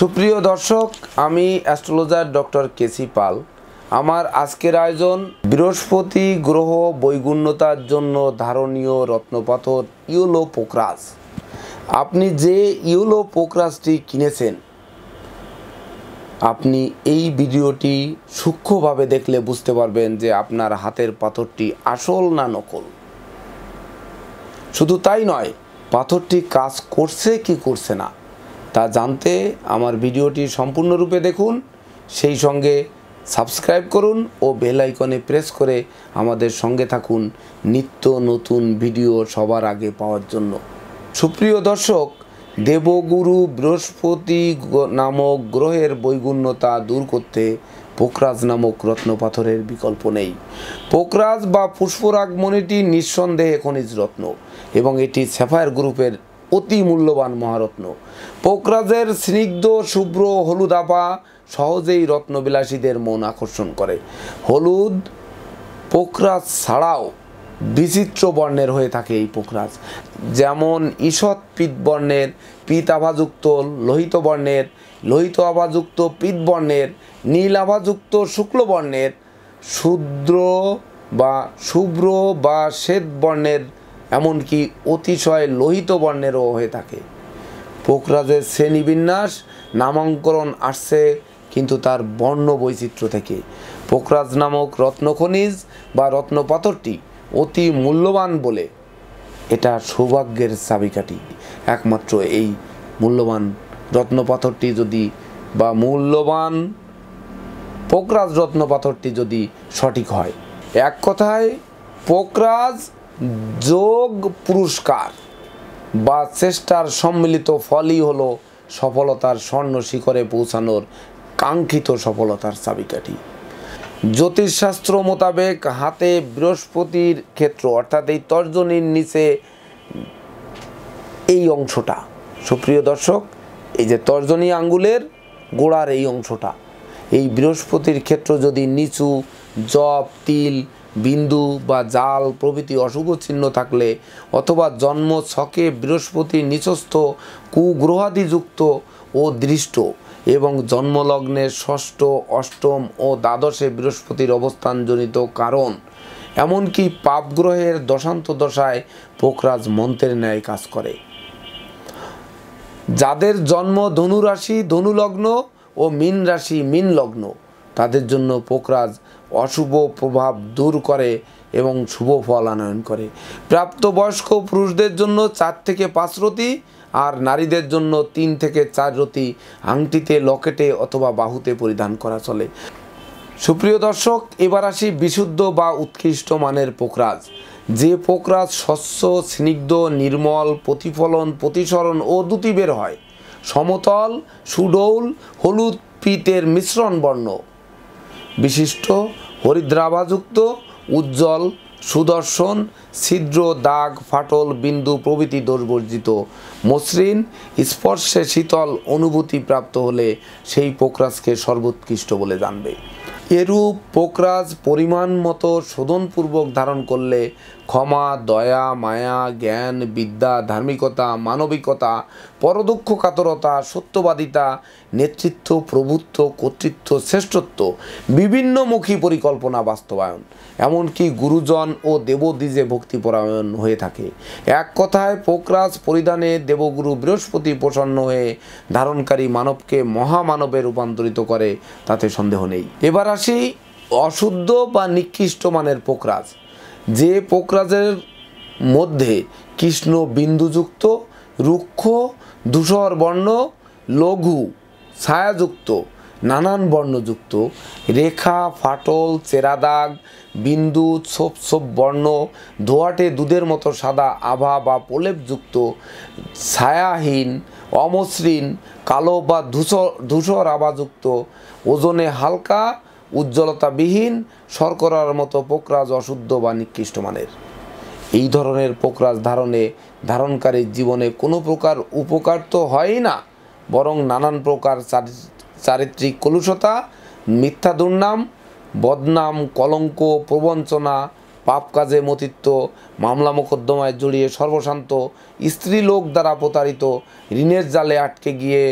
সুপ্রিয় দর্শক আমি অ্যাস্ট্রোলজার ডক্টর কেসি পাল আমার আজকের আয়োজন বৃহস্পতি গ্রহ বৈগুণ্যতার জন্য ধারণীয় রত্নপাথর ইউলো পোকরাস আপনি যে ইউলো পোকরাসটি কিনেছেন আপনি এই ভিডিওটি সূক্ষ্মভাবে দেখলে বুঝতে পারবেন যে আপনার হাতের পাথরটি আসল না নকল শুধু তাই নয় পাথরটি কাজ করছে কি করছে না তা জানতে আমার ভিডিওটি সম্পূর্ণরূপে দেখুন সেই সঙ্গে সাবস্ক্রাইব করুন ও বেল আইকনে প্রেস করে আমাদের সঙ্গে থাকুন নিত্য নতুন ভিডিও সবার আগে পাওয়ার জন্য সুপ্রিয় দর্শক দেবগুরু বৃহস্পতি নামক গ্রহের বৈগুণ্যতা দূর করতে পোকরাজ নামক রত্নপাথরের বিকল্প নেই পোকরাজ বা পুষ্পরাগমণিটি নিঃসন্দেহে খনিজ রত্ন এবং এটি সেফায়ার গ্রুপের অতি মূল্যবান মহারত্ন পোকরাজের স্নিগ্ধ শুভ্র হলুদ আপা সহজেই রত্নবিলাসীদের মন আকর্ষণ করে হলুদ পোকরাজ ছাড়াও বিচিত্র বর্ণের হয়ে থাকে এই পোকরাজ যেমন ঈষৎ পিতবর্ণের বর্ণের পিত আভাযুক্ত লোহিত বর্ণের লোহিত আভাযুক্ত পিত বর্ণের নীল আভাযুক্ত শুক্লবর্ণের শুদ্র বা শুভ্র বা শ্বেত বর্ণের এমনকি অতিশয় লোহিত বর্ণেরও হয়ে থাকে পোকরাজের শ্রেণীবিন্যাস নামাঙ্করণ আসছে কিন্তু তার বর্ণ বৈচিত্র্য থেকে পোকরাজ নামক রত্নখনিজ বা রত্নপাথরটি অতি মূল্যবান বলে এটা সৌভাগ্যের চাবিকাঠি একমাত্র এই মূল্যবান রত্নপাথরটি যদি বা মূল্যবান পোকরাজ রত্নপাথরটি যদি সঠিক হয় এক কথায় পোকরাজ যোগ পুরস্কার বা চেষ্টার সম্মিলিত ফলই হলো সফলতার স্বর্ণ শিখরে পৌঁছানোর কাঙ্ক্ষিত সফলতার চাবিকাঠি জ্যোতিষশাস্ত্র মোতাবেক হাতে বৃহস্পতির ক্ষেত্র অর্থাৎ এই তর্জনীর নিচে এই অংশটা সুপ্রিয় দর্শক এই যে তর্জনী আঙ্গুলের গোড়ার এই অংশটা এই বৃহস্পতির ক্ষেত্র যদি নিচু জব তিল বিন্দু বা জাল প্রভৃতি অশুভ চিহ্ন থাকলে অথবা জন্ম ছকে বৃহস্পতি নিচস্থ কুগ্রহাদিযুক্ত ও দৃষ্ট এবং জন্মলগ্নে ষষ্ঠ অষ্টম ও দ্বাদশে বৃহস্পতির অবস্থানজনিত কারণ এমনকি পাপগ্রহের দশান্ত দশায় পোখরাজ মন্ত্রের ন্যায় কাজ করে যাদের জন্ম ধনুরাশি ধনুলগ্ন ও মীন রাশি মীন লগ্ন তাদের জন্য পোখরাজ অশুভ প্রভাব দূর করে এবং শুভ ফল আনয়ন করে প্রাপ্তবয়স্ক পুরুষদের জন্য চার থেকে পাঁচ রতি আর নারীদের জন্য তিন থেকে চার রতি আংটিতে লকেটে অথবা বাহুতে পরিধান করা চলে সুপ্রিয় দর্শক এবার আসি বিশুদ্ধ বা উৎকৃষ্ট মানের পোকরাজ যে পোকরাজ স্বচ্ছ স্নিগ্ধ নির্মল প্রতিফলন প্রতিসরণ ও দুটি বের হয় সমতল সুডৌল হলুদ পিতের মিশ্রণ বর্ণ বিশিষ্ট হরিদ্রাভাযুক্ত উজ্জ্বল সুদর্শন ছিদ্র দাগ ফাটল বিন্দু প্রভৃতি দোষবর্জিত মসৃণ স্পর্শে শীতল অনুভূতি প্রাপ্ত হলে সেই পোকরাজকে সর্বোৎকৃষ্ট বলে জানবে এরূপ পোকরাজ পরিমাণ মতো শোধনপূর্বক ধারণ করলে ক্ষমা দয়া মায়া জ্ঞান বিদ্যা ধার্মিকতা মানবিকতা পরদক্ষ কাতরতা সত্যবাদিতা নেতৃত্ব প্রভুত্ব কর্তৃত্ব শ্রেষ্ঠত্ব বিভিন্নমুখী পরিকল্পনা বাস্তবায়ন এমনকি গুরুজন ও দেবদ্বিজে ভক্তিপরায়ণ হয়ে থাকে এক কথায় পোকরাজ পরিধানে দেবগুরু বৃহস্পতি প্রসন্ন হয়ে ধারণকারী মানবকে মহামানবে রূপান্তরিত করে তাতে সন্দেহ নেই এবার আসি অশুদ্ধ বা নিকৃষ্ট মানের পোকরাজ যে পোকরাজের মধ্যে কৃষ্ণ বিন্দুযুক্ত রুক্ষ ধূসর বর্ণ লঘু ছায়াযুক্ত নানান বর্ণযুক্ত রেখা ফাটল চেরা দাগ বিন্দু ছোপ ছোপ বর্ণ ধোয়াটে দুধের মতো সাদা আভা বা প্রলেপযুক্ত ছায়াহীন অমসৃণ কালো বা ধূসর ধূসর আভাযুক্ত ওজনে হালকা উজ্জ্বলতাবিহীন শর্করার মতো পোকরাজ অশুদ্ধ বা নিকৃষ্ট মানের এই ধরনের পোকরাজ ধারণে ধারণকারীর জীবনে কোনো প্রকার উপকার তো হয়ই না বরং নানান প্রকার চারিত্রিক কলুষতা মিথ্যা দুর্নাম বদনাম কলঙ্ক প্রবঞ্চনা পাপ কাজে মতিত্ব মামলা মোকদ্দমায় জড়িয়ে সর্বশান্ত স্ত্রীলোক দ্বারা প্রতারিত ঋণের জালে আটকে গিয়ে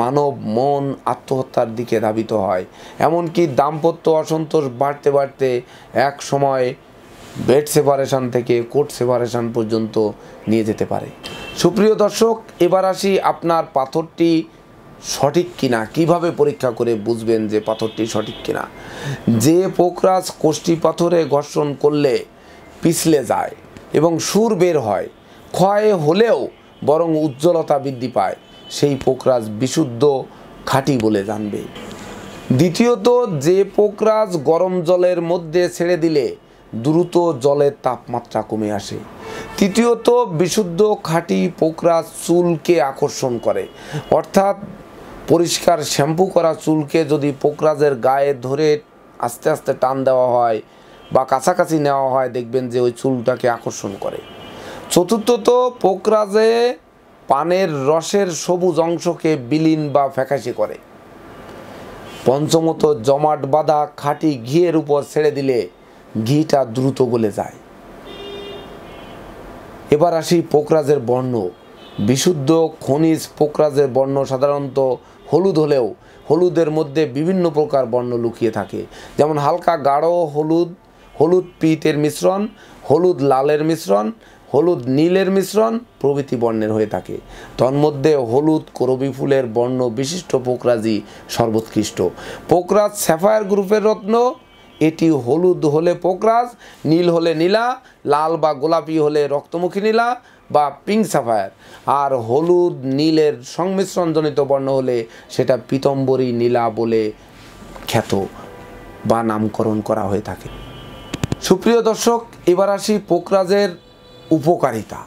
মানব মন আত্মহত্যার দিকে ধাবিত হয় এমনকি দাম্পত্য অসন্তোষ বাড়তে বাড়তে এক সময় বেড সেপারেশান থেকে কোর্ট সেপারেশান পর্যন্ত নিয়ে যেতে পারে সুপ্রিয় দর্শক এবার আসি আপনার পাথরটি সঠিক কিনা কিভাবে পরীক্ষা করে বুঝবেন যে পাথরটি সঠিক কিনা যে পোকরাজ কোষ্টি পাথরে ঘর্ষণ করলে পিছলে যায় এবং সুর বের হয় ক্ষয় হলেও বরং উজ্জ্বলতা বৃদ্ধি পায় সেই পোকরাজ বিশুদ্ধ খাঁটি বলে জানবে দ্বিতীয়ত যে পোকরাজ গরম জলের মধ্যে ছেড়ে দিলে দ্রুত জলের তাপমাত্রা কমে আসে তৃতীয়ত বিশুদ্ধ খাঁটি পোকরা চুলকে আকর্ষণ করে অর্থাৎ পরিষ্কার শ্যাম্পু করা চুলকে যদি পোকরাজের গায়ে ধরে আস্তে আস্তে টান দেওয়া হয় বা কাছাকাছি নেওয়া হয় দেখবেন যে ওই চুলটাকে আকর্ষণ করে চতুর্থত পোকরাজে পানের রসের সবুজ অংশকে বিলীন বা ফ্যাকাশি করে পঞ্চমত জমাট বাঁধা খাঁটি ঘিয়ের উপর ছেড়ে দিলে ঘিটা দ্রুত গলে যায় এবার আসি পোকরাজের বর্ণ বিশুদ্ধ খনিজ পোকরাজের বর্ণ সাধারণত হলুদ হলেও হলুদের মধ্যে বিভিন্ন প্রকার বর্ণ লুকিয়ে থাকে যেমন হালকা গাঢ় হলুদ হলুদ পিতের মিশ্রণ হলুদ লালের মিশ্রণ হলুদ নীলের মিশ্রণ প্রভৃতি বর্ণের হয়ে থাকে তন্মধ্যে হলুদ করবি ফুলের বর্ণ বিশিষ্ট পোকরাজি সর্বোৎকৃষ্ট পোকরাজ স্যাফায়ার গ্রুপের রত্ন এটি হলুদ হলে পোকরাজ নীল হলে নীলা লাল বা গোলাপি হলে রক্তমুখী নীলা বা পিঙ্ক সাফায়ার আর হলুদ নীলের সংমিশ্রণজনিত বর্ণ হলে সেটা পিতম্বরী নীলা বলে খ্যাত বা নামকরণ করা হয়ে থাকে সুপ্রিয় দর্শক এবার আসি পোকরাজের উপকারিতা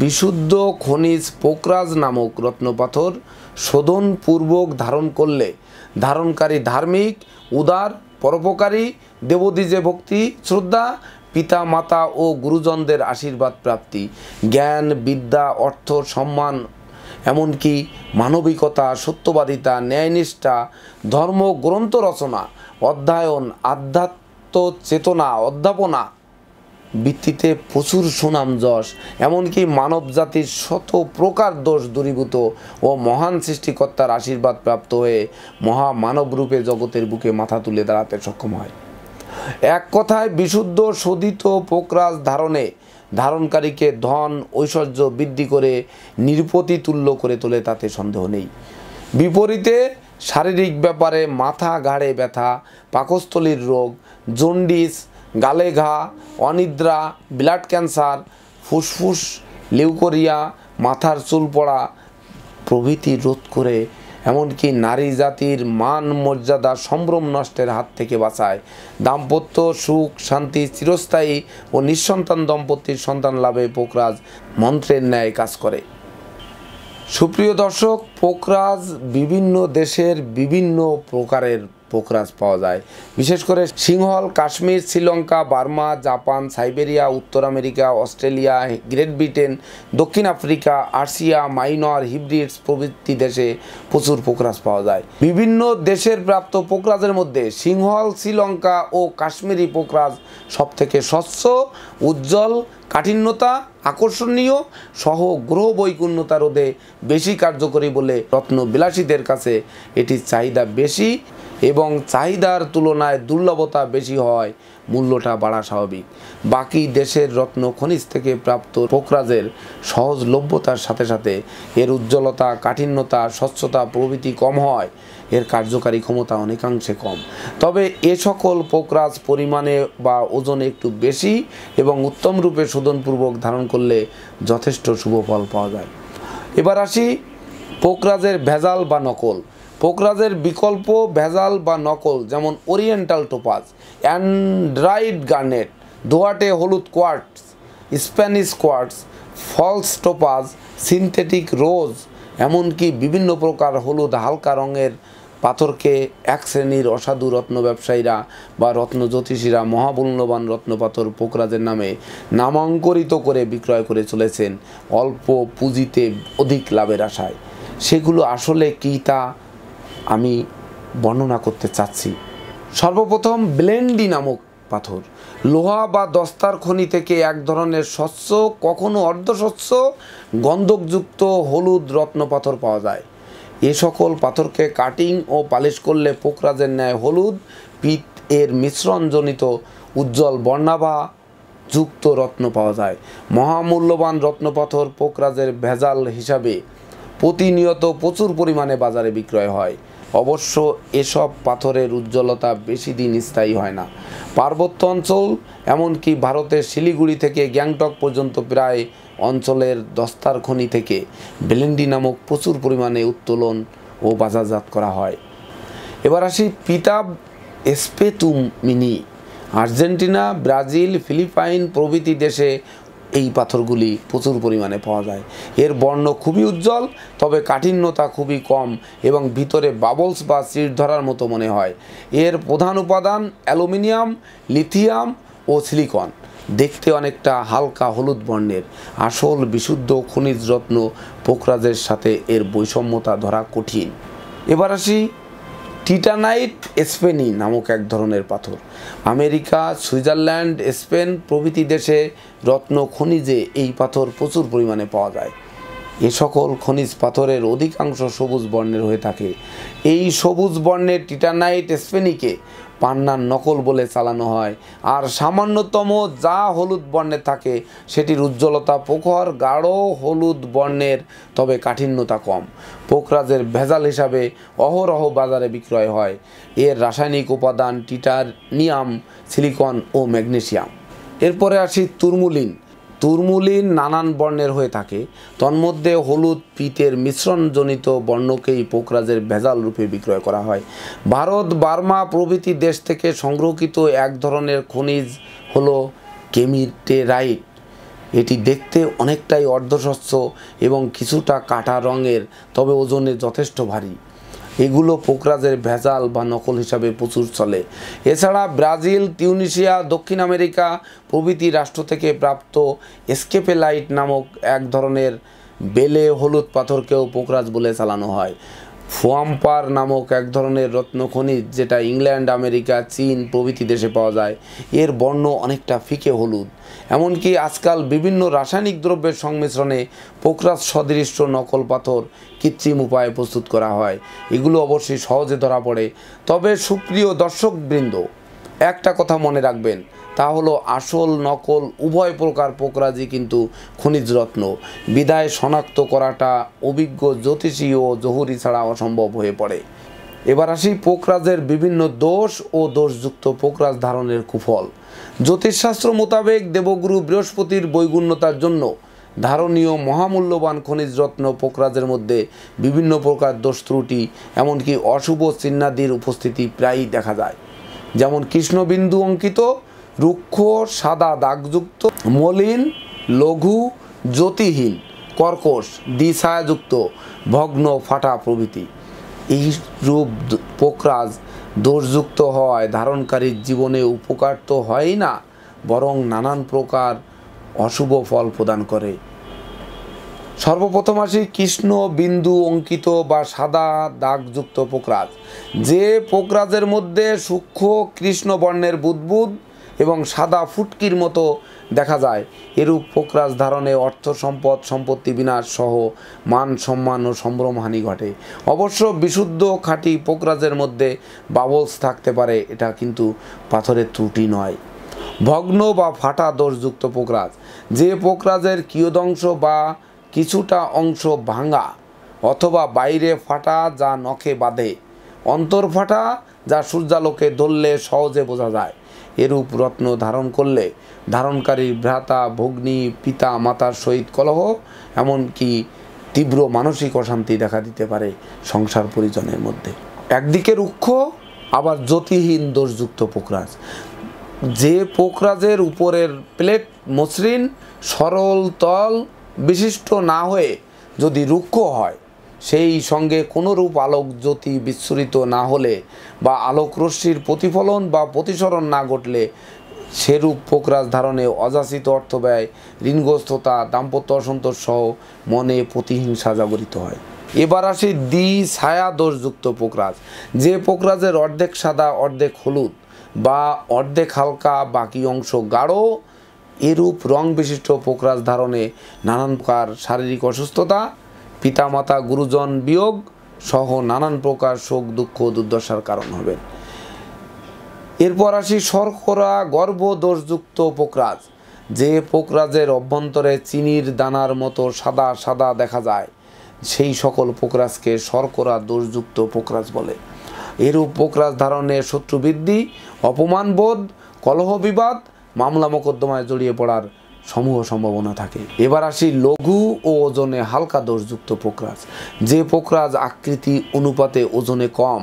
বিশুদ্ধ খনিজ পোকরাজ নামক রত্নপাথর শোধন পূর্বক ধারণ করলে ধারণকারী ধার্মিক উদার পরোপকারী যে ভক্তি শ্রদ্ধা পিতা মাতা ও গুরুজনদের আশীর্বাদ প্রাপ্তি জ্ঞান বিদ্যা অর্থ সম্মান এমনকি মানবিকতা সত্যবাদিতা ন্যায়নিষ্ঠা ধর্মগ্রন্থ রচনা অধ্যয়ন আধ্যাত্ম চেতনা অধ্যাপনা ভিত্তিতে প্রচুর সুনাম যশ এমনকি মানব জাতির শত প্রকার দোষ দূরীভূত ও মহান সৃষ্টিকর্তার আশীর্বাদ প্রাপ্ত হয়ে মহা মানব রূপে জগতের বুকে মাথা তুলে দাঁড়াতে সক্ষম হয় এক কথায় বিশুদ্ধ শোধিত পোকরাজ ধারণে ধারণকারীকে ধন ঐশ্বর্য বৃদ্ধি করে নিরুপতি তুল্য করে তোলে তাতে সন্দেহ নেই বিপরীতে শারীরিক ব্যাপারে মাথা ঘাড়ে ব্যথা পাকস্থলীর রোগ জন্ডিস গালে ঘা অনিদ্রা ব্লাড ক্যান্সার ফুসফুস লিউকোরিয়া মাথার চুল পড়া প্রভৃতি রোধ করে এমনকি নারী জাতির মান মর্যাদা সম্ভ্রম নষ্টের হাত থেকে বাঁচায় দাম্পত্য সুখ শান্তি চিরস্থায়ী ও নিঃসন্তান দম্পতির সন্তান লাভে পোকরাজ মন্ত্রের ন্যায় কাজ করে সুপ্রিয় দর্শক পোকরাজ বিভিন্ন দেশের বিভিন্ন প্রকারের পোকরাজ পাওয়া যায় বিশেষ করে Sinhala Kashmir Sri Lanka Burma Japan Siberia উত্তর আমেরিকা অস্ট্রেলিয়া গ্রেট ব্রিটেন দক্ষিণ আফ্রিকা আর্সিয়া মাইনর হিব্রিডস প্রভৃতি দেশে প্রচুর পোকরাজ পাওয়া যায় বিভিন্ন দেশের প্রাপ্ত পোকরাজের মধ্যে সিংহল শ্রীলঙ্কা ও কাশ্মীরি পোকরাজ সবথেকে স্বচ্ছ উজ্জ্বল কাঠিন্যতা আকর্ষণীয় সহ গ্রহ বৈগুণ্যতা রোধে বেশি কার্যকরী বলে রত্ন বিলাসীদের কাছে এটি চাহিদা বেশি এবং চাহিদার তুলনায় দুর্লভতা বেশি হয় মূল্যটা বাড়া স্বাভাবিক বাকি দেশের রত্ন খনিজ থেকে প্রাপ্ত পোকরাজের সহজলভ্যতার সাথে সাথে এর উজ্জ্বলতা কাঠিন্যতা স্বচ্ছতা প্রভৃতি কম হয় এর কার্যকারী ক্ষমতা অনেকাংশে কম তবে এ সকল পোকরাজ পরিমাণে বা ওজনে একটু বেশি এবং উত্তম রূপে শোধনপূর্বক ধারণ করলে যথেষ্ট শুভ ফল পাওয়া যায় এবার আসি পোকরাজের ভেজাল বা নকল পোকরাজের বিকল্প ভেজাল বা নকল যেমন ওরিয়েন্টাল টোপাজ অ্যান্ড্রাইড গার্নেট দোয়াটে হলুদ quartz Spanish quartz false topaz synthetic rose এমনকি বিভিন্ন প্রকার হলুদ হালকা রঙের পাথরকে এক শ্রেণীর অসাধু রত্ন ব্যবসায়ীরা বা রত্ন জ্যোতিষীরা রত্ন পাথর পোকরাজের নামে নামাঙ্করিত করে বিক্রয় করে চলেছেন অল্প পুঁজিতে অধিক লাভের আশায় সেগুলো আসলে কী তা আমি বর্ণনা করতে চাচ্ছি সর্বপ্রথম ব্লেন্ডি নামক পাথর লোহা বা দস্তার খনি থেকে এক ধরনের শস্য কখনো অর্ধস্বচ্ছ গন্ধকযুক্ত হলুদ রত্নপাথর পাওয়া যায় এ সকল পাথরকে কাটিং ও পালিশ করলে পোকরাজের ন্যায় হলুদ পিত এর মিশ্রণজনিত উজ্জ্বল বর্ণাভা যুক্ত রত্ন পাওয়া যায় মহামূল্যবান রত্নপাথর পোকরাজের ভেজাল হিসাবে প্রতিনিয়ত প্রচুর পরিমাণে বাজারে বিক্রয় হয় অবশ্য এসব পাথরের উজ্জ্বলতা বেশি দিন স্থায়ী হয় না পার্বত্য অঞ্চল এমনকি ভারতের শিলিগুড়ি থেকে গ্যাংটক পর্যন্ত প্রায় অঞ্চলের দস্তার খনি থেকে বেলেন্ডি নামক প্রচুর পরিমাণে উত্তোলন ও বাজারজাত করা হয় এবার আসি পিতাব এসপেতুমিনি আর্জেন্টিনা ব্রাজিল ফিলিপাইন প্রভৃতি দেশে এই পাথরগুলি প্রচুর পরিমাণে পাওয়া যায় এর বর্ণ খুবই উজ্জ্বল তবে কাঠিন্যতা খুবই কম এবং ভিতরে বাবলস বা সিট ধরার মতো মনে হয় এর প্রধান উপাদান অ্যালুমিনিয়াম লিথিয়াম ও সিলিকন দেখতে অনেকটা হালকা হলুদ বর্ণের আসল বিশুদ্ধ খনিজ রত্ন পোকরাজের সাথে এর বৈষম্যতা ধরা কঠিন এবার আসি টিটানাইট স্পেনি নামক এক ধরনের পাথর আমেরিকা সুইজারল্যান্ড স্পেন প্রভৃতি দেশে রত্ন খনিজে এই পাথর প্রচুর পরিমাণে পাওয়া যায় এ সকল খনিজ পাথরের অধিকাংশ সবুজ বর্ণের হয়ে থাকে এই সবুজ বর্ণের টিটানাইট স্পেনিকে পান্নার নকল বলে চালানো হয় আর সামান্যতম যা হলুদ বর্ণের থাকে সেটির উজ্জ্বলতা পোখর গাঢ় হলুদ বর্ণের তবে কাঠিন্যতা কম পোকরাজের ভেজাল হিসাবে অহরহ বাজারে বিক্রয় হয় এর রাসায়নিক উপাদান টিটার নিয়াম সিলিকন ও ম্যাগনেশিয়াম এরপরে আসি তুরমুলিন তুরমুলিন নানান বর্ণের হয়ে থাকে তন্মধ্যে হলুদ পিতের মিশ্রণজনিত বর্ণকেই পোকরাজের ভেজাল রূপে বিক্রয় করা হয় ভারত বার্মা প্রভৃতি দেশ থেকে সংগ্রহকৃত এক ধরনের খনিজ হলো কেমিটেরাইট এটি দেখতে অনেকটাই অর্ধস্বচ্ছ এবং কিছুটা কাটা রঙের তবে ওজনে যথেষ্ট ভারী এগুলো পোকরাজের ভেজাল বা নকল হিসাবে প্রচুর চলে এছাড়া ব্রাজিল টিউনিশিয়া দক্ষিণ আমেরিকা প্রভৃতি রাষ্ট্র থেকে প্রাপ্ত স্কেপেলাইট নামক এক ধরনের বেলে হলুদ পাথরকেও পোকরাজ বলে চালানো হয় ফোয়াম্পার নামক এক ধরনের রত্ন খনিজ যেটা ইংল্যান্ড আমেরিকা চীন প্রভৃতি দেশে পাওয়া যায় এর বর্ণ অনেকটা ফিকে হলুদ এমনকি আজকাল বিভিন্ন রাসায়নিক দ্রব্যের সংমিশ্রণে পোকরাস সদৃশ্য নকল পাথর কৃত্রিম উপায়ে প্রস্তুত করা হয় এগুলো অবশ্যই সহজে ধরা পড়ে তবে সুপ্রিয় দর্শকবৃন্দ একটা কথা মনে রাখবেন তা হলো আসল নকল উভয় প্রকার পোকরাজি কিন্তু খনিজ রত্ন বিদায় শনাক্ত করাটা অভিজ্ঞ জ্যোতিষী ও জহুরি ছাড়া অসম্ভব হয়ে পড়ে এবার আসি পোকরাজের বিভিন্ন দোষ ও দোষযুক্ত পোকরাজ ধারণের কুফল জ্যোতিষশাস্ত্র মোতাবেক দেবগুরু বৃহস্পতির বৈগুণ্যতার জন্য ধারণীয় মহামূল্যবান খনিজ রত্ন পোকরাজের মধ্যে বিভিন্ন প্রকার দোষ ত্রুটি এমনকি অশুভ চিহ্নাদির উপস্থিতি প্রায়ই দেখা যায় যেমন কৃষ্ণবিন্দু অঙ্কিত রুক্ষ সাদা দাগযুক্ত মলিন লঘু জ্যোতিহীন কর্কশ দ্বিছায়াযুক্ত ভগ্ন ফাটা প্রভৃতি এই রূপ পোকরাজ দোষযুক্ত হয় ধারণকারীর জীবনে উপকার তো হয়ই না বরং নানান প্রকার অশুভ ফল প্রদান করে সর্বপ্রথম আসি কৃষ্ণ বিন্দু অঙ্কিত বা সাদা দাগযুক্ত পোকরাজ যে পোকরাজের মধ্যে সূক্ষ্ম কৃষ্ণ বর্ণের বুদবুদ এবং সাদা ফুটকির মতো দেখা যায় এরূপ ফোকরাজ ধারণে অর্থ সম্পদ সম্পত্তি বিনাশ সহ মান সম্মান ও সম্ভ্রমহানি ঘটে অবশ্য বিশুদ্ধ খাঁটি পোকরাজের মধ্যে বাবলস থাকতে পারে এটা কিন্তু পাথরের ত্রুটি নয় ভগ্ন বা ফাটা দোষযুক্ত পোকরাজ যে পোকরাজের কিয়দংশ বা কিছুটা অংশ ভাঙা অথবা বাইরে ফাটা যা নখে বাঁধে অন্তর ফাটা যা সূর্যালোকে ধরলে সহজে বোঝা যায় এরূপ রত্ন ধারণ করলে ধারণকারীর ভ্রাতা ভগ্নী পিতা মাতার সহিত কলহ এমনকি তীব্র মানসিক অশান্তি দেখা দিতে পারে সংসার পরিজনের মধ্যে একদিকে রুক্ষ আবার জ্যোতিহীন দোষযুক্ত পোকরাজ যে পোকরাজের উপরের প্লেট মসৃণ সরল তল বিশিষ্ট না হয়ে যদি রুক্ষ হয় সেই সঙ্গে কোনোরূপ আলোক জ্যোতি বিচ্ছুরিত না হলে বা আলোক রশ্মির প্রতিফলন বা প্রতিসরণ না ঘটলে সেরূপ ফোকরাজ ধারণে অযাচিত অর্থ ব্যয় ঋণগ্রস্ততা দাম্পত্য অসন্তোষ সহ মনে প্রতিহিংসা জাগরিত হয় এবার আসি দ্বি ছায়া দোষযুক্ত পোকরাজ যে পোকরাজের অর্ধেক সাদা অর্ধেক হলুদ বা অর্ধেক হালকা বাকি অংশ গাঢ় এরূপ রং বিশিষ্ট পোকরাজ ধারণে নানান প্রকার শারীরিক অসুস্থতা পিতামাতা গুরুজন বিয়োগ সহ নানান প্রকার শোক দুঃখ দুর্দশার কারণ হবেন এরপর আসি শর্করা গর্ভ দোষযুক্ত পোকরাজ যে পোকরাজের অভ্যন্তরে চিনির দানার মতো সাদা সাদা দেখা যায় সেই সকল পোকরাজকে শর্করা দোষযুক্ত পোকরাজ বলে এরূপ পোকরাজ ধারণে শত্রু বৃদ্ধি অপমানবোধ কলহ বিবাদ মামলা মোকদ্দমায় জড়িয়ে পড়ার সমূহ সম্ভাবনা থাকে এবার আসি লঘু ও ওজনে হালকা দোষযুক্ত পোকরাজ যে পোকরাজ আকৃতি অনুপাতে ওজনে কম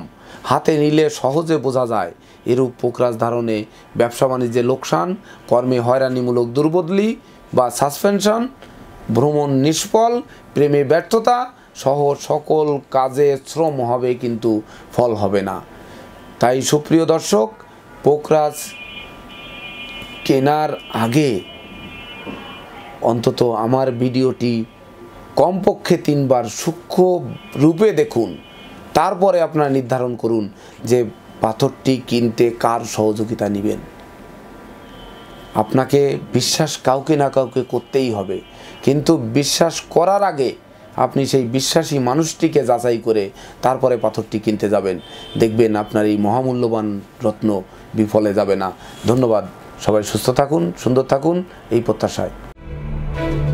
হাতে নিলে সহজে বোঝা যায় এরূপ পোকরাজ ধারণে ব্যবসা বাণিজ্যে লোকসান কর্মে হয়রানিমূলক দুর্বদলি বা সাসপেনশন ভ্রমণ নিষ্ফল প্রেমে ব্যর্থতা সহ সকল কাজে শ্রম হবে কিন্তু ফল হবে না তাই সুপ্রিয় দর্শক পোকরাজ কেনার আগে অন্তত আমার ভিডিওটি কমপক্ষে তিনবার সূক্ষ্ম রূপে দেখুন তারপরে আপনারা নির্ধারণ করুন যে পাথরটি কিনতে কার সহযোগিতা নেবেন আপনাকে বিশ্বাস কাউকে না কাউকে করতেই হবে কিন্তু বিশ্বাস করার আগে আপনি সেই বিশ্বাসী মানুষটিকে যাচাই করে তারপরে পাথরটি কিনতে যাবেন দেখবেন আপনার এই মহামূল্যবান রত্ন বিফলে যাবে না ধন্যবাদ সবাই সুস্থ থাকুন সুন্দর থাকুন এই প্রত্যাশায় Thank you.